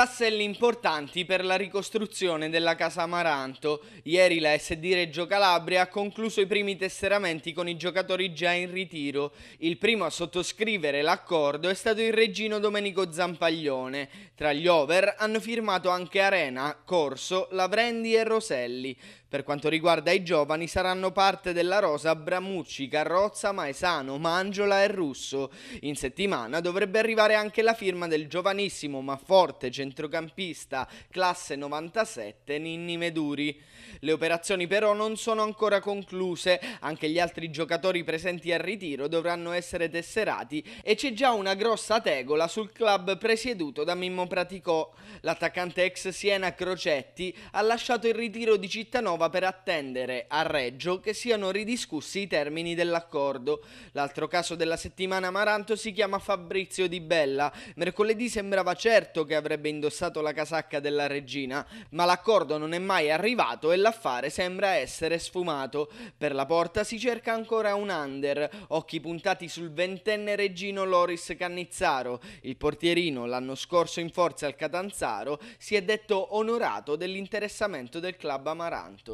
Tasselli importanti per la ricostruzione della Casa Amaranto. Ieri la SD Reggio Calabria ha concluso i primi tesseramenti con i giocatori già in ritiro. Il primo a sottoscrivere l'accordo è stato il regino Domenico Zampaglione. Tra gli over hanno firmato anche Arena, Corso, Lavrendi e Roselli. Per quanto riguarda i giovani, saranno parte della rosa Bramucci, Carrozza, Maesano, Mangiola e Russo. In settimana dovrebbe arrivare anche la firma del giovanissimo ma forte centrocampista classe 97 Ninni Meduri. Le operazioni però non sono ancora concluse, anche gli altri giocatori presenti al ritiro dovranno essere tesserati e c'è già una grossa tegola sul club presieduto da Mimmo Praticò. L'attaccante ex Siena Crocetti ha lasciato il ritiro di Cittanova prova per attendere a Reggio che siano ridiscussi i termini dell'accordo. L'altro caso della settimana Amaranto si chiama Fabrizio Di Bella. Mercoledì sembrava certo che avrebbe indossato la casacca della regina, ma l'accordo non è mai arrivato e l'affare sembra essere sfumato. Per la porta si cerca ancora un under, occhi puntati sul ventenne regino Loris Cannizzaro. Il portierino, l'anno scorso in forza al Catanzaro, si è detto onorato dell'interessamento del club Amaranto.